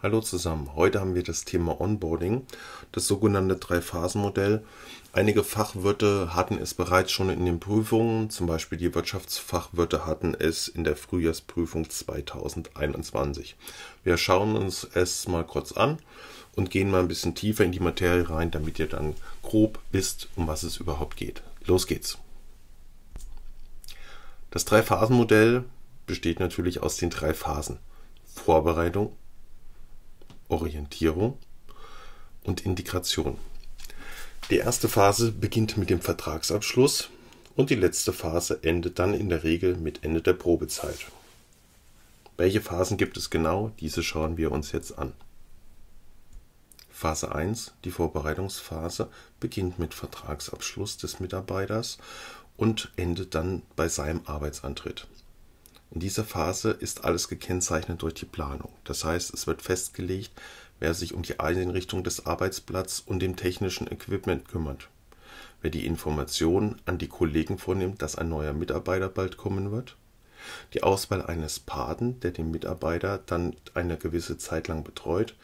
Hallo zusammen, heute haben wir das Thema Onboarding, das sogenannte Drei-Phasen-Modell. Einige Fachwirte hatten es bereits schon in den Prüfungen, zum Beispiel die Wirtschaftsfachwirte hatten es in der Frühjahrsprüfung 2021. Wir schauen uns es mal kurz an und gehen mal ein bisschen tiefer in die Materie rein, damit ihr dann grob wisst, um was es überhaupt geht. Los geht's! Das Drei-Phasen-Modell besteht natürlich aus den drei Phasen. Vorbereitung, Orientierung und Integration. Die erste Phase beginnt mit dem Vertragsabschluss und die letzte Phase endet dann in der Regel mit Ende der Probezeit. Welche Phasen gibt es genau? Diese schauen wir uns jetzt an. Phase 1, die Vorbereitungsphase, beginnt mit Vertragsabschluss des Mitarbeiters und endet dann bei seinem Arbeitsantritt. In dieser Phase ist alles gekennzeichnet durch die Planung. Das heißt, es wird festgelegt, wer sich um die Einrichtung des Arbeitsplatzes und dem technischen Equipment kümmert, wer die Informationen an die Kollegen vornimmt, dass ein neuer Mitarbeiter bald kommen wird, die Auswahl eines Paten, der den Mitarbeiter dann eine gewisse Zeit lang betreut,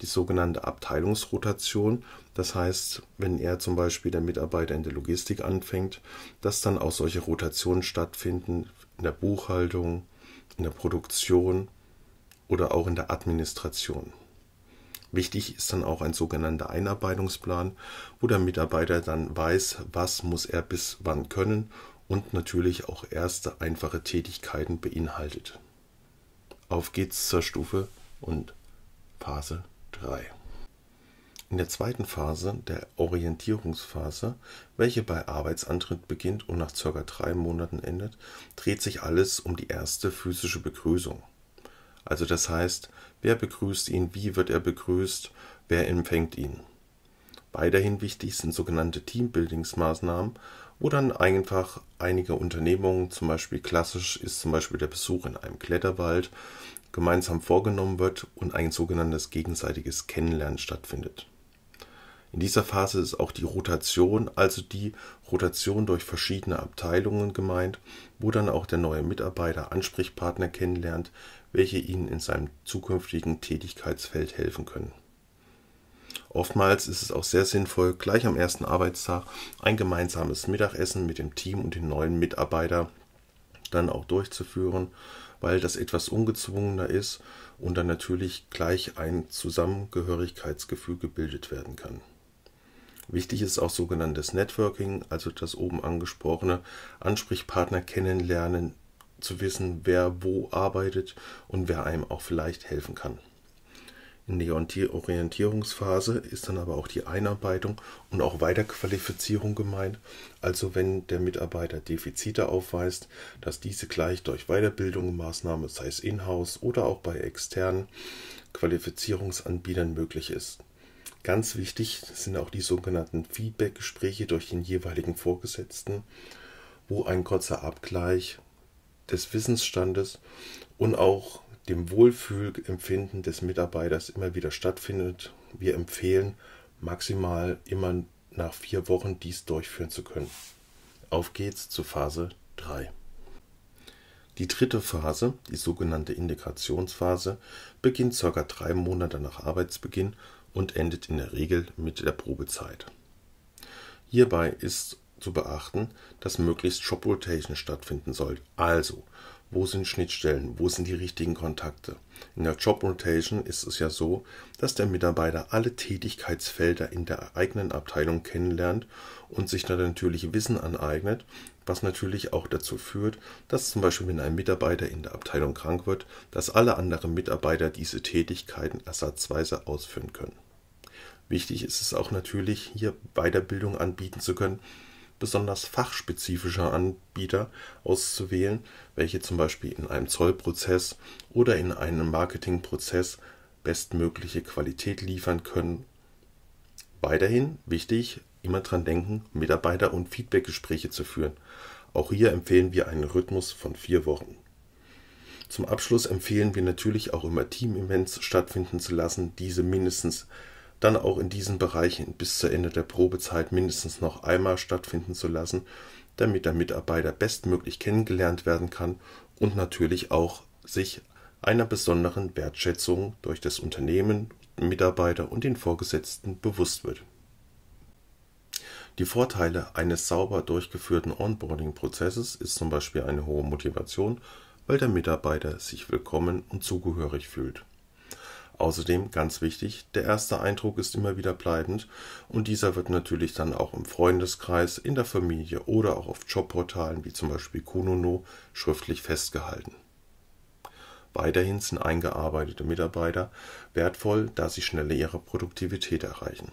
die sogenannte Abteilungsrotation, das heißt, wenn er zum Beispiel der Mitarbeiter in der Logistik anfängt, dass dann auch solche Rotationen stattfinden in der Buchhaltung, in der Produktion oder auch in der Administration. Wichtig ist dann auch ein sogenannter Einarbeitungsplan, wo der Mitarbeiter dann weiß, was muss er bis wann können und natürlich auch erste einfache Tätigkeiten beinhaltet. Auf geht's zur Stufe und Phase 3. In der zweiten Phase, der Orientierungsphase, welche bei Arbeitsantritt beginnt und nach ca. drei Monaten endet, dreht sich alles um die erste physische Begrüßung. Also das heißt, wer begrüßt ihn, wie wird er begrüßt, wer empfängt ihn. Weiterhin wichtig sind sogenannte Teambuildingsmaßnahmen, wo dann einfach einige Unternehmungen, zum Beispiel klassisch ist zum Beispiel der Besuch in einem Kletterwald, gemeinsam vorgenommen wird und ein sogenanntes gegenseitiges Kennenlernen stattfindet. In dieser Phase ist auch die Rotation, also die Rotation durch verschiedene Abteilungen gemeint, wo dann auch der neue Mitarbeiter Ansprechpartner kennenlernt, welche ihnen in seinem zukünftigen Tätigkeitsfeld helfen können. Oftmals ist es auch sehr sinnvoll, gleich am ersten Arbeitstag ein gemeinsames Mittagessen mit dem Team und den neuen Mitarbeiter dann auch durchzuführen, weil das etwas ungezwungener ist und dann natürlich gleich ein Zusammengehörigkeitsgefühl gebildet werden kann. Wichtig ist auch sogenanntes Networking, also das oben angesprochene Ansprechpartner kennenlernen, zu wissen, wer wo arbeitet und wer einem auch vielleicht helfen kann. In der Orientierungsphase ist dann aber auch die Einarbeitung und auch Weiterqualifizierung gemeint. Also wenn der Mitarbeiter Defizite aufweist, dass diese gleich durch Weiterbildung, Maßnahmen, sei es in-house oder auch bei externen Qualifizierungsanbietern möglich ist. Ganz wichtig sind auch die sogenannten Feedback-Gespräche durch den jeweiligen Vorgesetzten, wo ein kurzer Abgleich des Wissensstandes und auch dem Wohlfühlempfinden des Mitarbeiters immer wieder stattfindet. Wir empfehlen maximal immer nach vier Wochen dies durchführen zu können. Auf geht's zu Phase 3. Die dritte Phase, die sogenannte Integrationsphase, beginnt ca. drei Monate nach Arbeitsbeginn und endet in der Regel mit der Probezeit. Hierbei ist zu beachten, dass möglichst Shop Rotation stattfinden soll, also wo sind Schnittstellen? Wo sind die richtigen Kontakte? In der Job Rotation ist es ja so, dass der Mitarbeiter alle Tätigkeitsfelder in der eigenen Abteilung kennenlernt und sich da natürlich Wissen aneignet, was natürlich auch dazu führt, dass zum Beispiel, wenn ein Mitarbeiter in der Abteilung krank wird, dass alle anderen Mitarbeiter diese Tätigkeiten ersatzweise ausführen können. Wichtig ist es auch natürlich, hier Weiterbildung anbieten zu können, besonders fachspezifischer Anbieter auszuwählen, welche zum Beispiel in einem Zollprozess oder in einem Marketingprozess bestmögliche Qualität liefern können. Weiterhin wichtig, immer dran denken, Mitarbeiter- und Feedbackgespräche zu führen. Auch hier empfehlen wir einen Rhythmus von vier Wochen. Zum Abschluss empfehlen wir natürlich auch immer Team-Events stattfinden zu lassen, diese mindestens dann auch in diesen Bereichen bis zu Ende der Probezeit mindestens noch einmal stattfinden zu lassen, damit der Mitarbeiter bestmöglich kennengelernt werden kann und natürlich auch sich einer besonderen Wertschätzung durch das Unternehmen, Mitarbeiter und den Vorgesetzten bewusst wird. Die Vorteile eines sauber durchgeführten Onboarding-Prozesses ist zum Beispiel eine hohe Motivation, weil der Mitarbeiter sich willkommen und zugehörig fühlt. Außerdem, ganz wichtig, der erste Eindruck ist immer wieder bleibend und dieser wird natürlich dann auch im Freundeskreis, in der Familie oder auch auf Jobportalen wie zum Beispiel Kunono schriftlich festgehalten. Weiterhin sind eingearbeitete Mitarbeiter wertvoll, da sie schneller ihre Produktivität erreichen.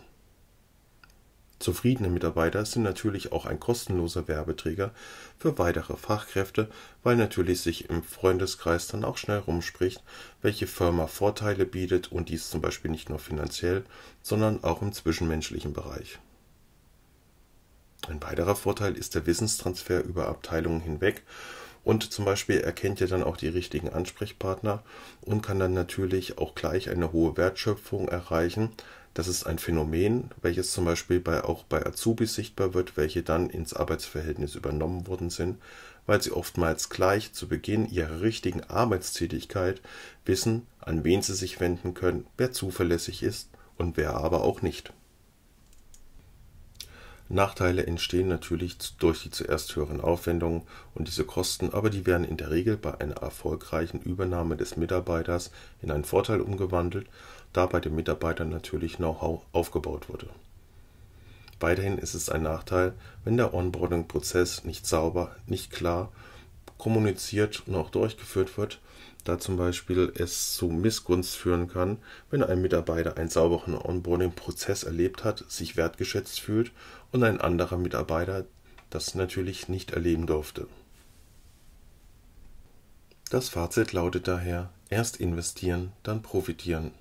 Zufriedene Mitarbeiter sind natürlich auch ein kostenloser Werbeträger für weitere Fachkräfte, weil natürlich sich im Freundeskreis dann auch schnell rumspricht, welche Firma Vorteile bietet und dies zum Beispiel nicht nur finanziell, sondern auch im zwischenmenschlichen Bereich. Ein weiterer Vorteil ist der Wissenstransfer über Abteilungen hinweg und zum Beispiel erkennt ihr dann auch die richtigen Ansprechpartner und kann dann natürlich auch gleich eine hohe Wertschöpfung erreichen, das ist ein Phänomen, welches zum Beispiel bei, auch bei Azubis sichtbar wird, welche dann ins Arbeitsverhältnis übernommen worden sind, weil sie oftmals gleich zu Beginn ihrer richtigen Arbeitstätigkeit wissen, an wen sie sich wenden können, wer zuverlässig ist und wer aber auch nicht. Nachteile entstehen natürlich durch die zuerst höheren Aufwendungen und diese Kosten, aber die werden in der Regel bei einer erfolgreichen Übernahme des Mitarbeiters in einen Vorteil umgewandelt, da bei dem Mitarbeiter natürlich Know-how aufgebaut wurde. Weiterhin ist es ein Nachteil, wenn der Onboarding-Prozess nicht sauber, nicht klar kommuniziert und auch durchgeführt wird, da zum Beispiel es zu Missgunst führen kann, wenn ein Mitarbeiter einen sauberen Onboarding-Prozess erlebt hat, sich wertgeschätzt fühlt und ein anderer Mitarbeiter das natürlich nicht erleben durfte. Das Fazit lautet daher, erst investieren, dann profitieren.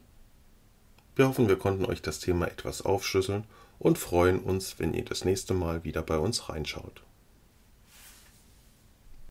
Wir hoffen, wir konnten euch das Thema etwas aufschlüsseln und freuen uns, wenn ihr das nächste Mal wieder bei uns reinschaut.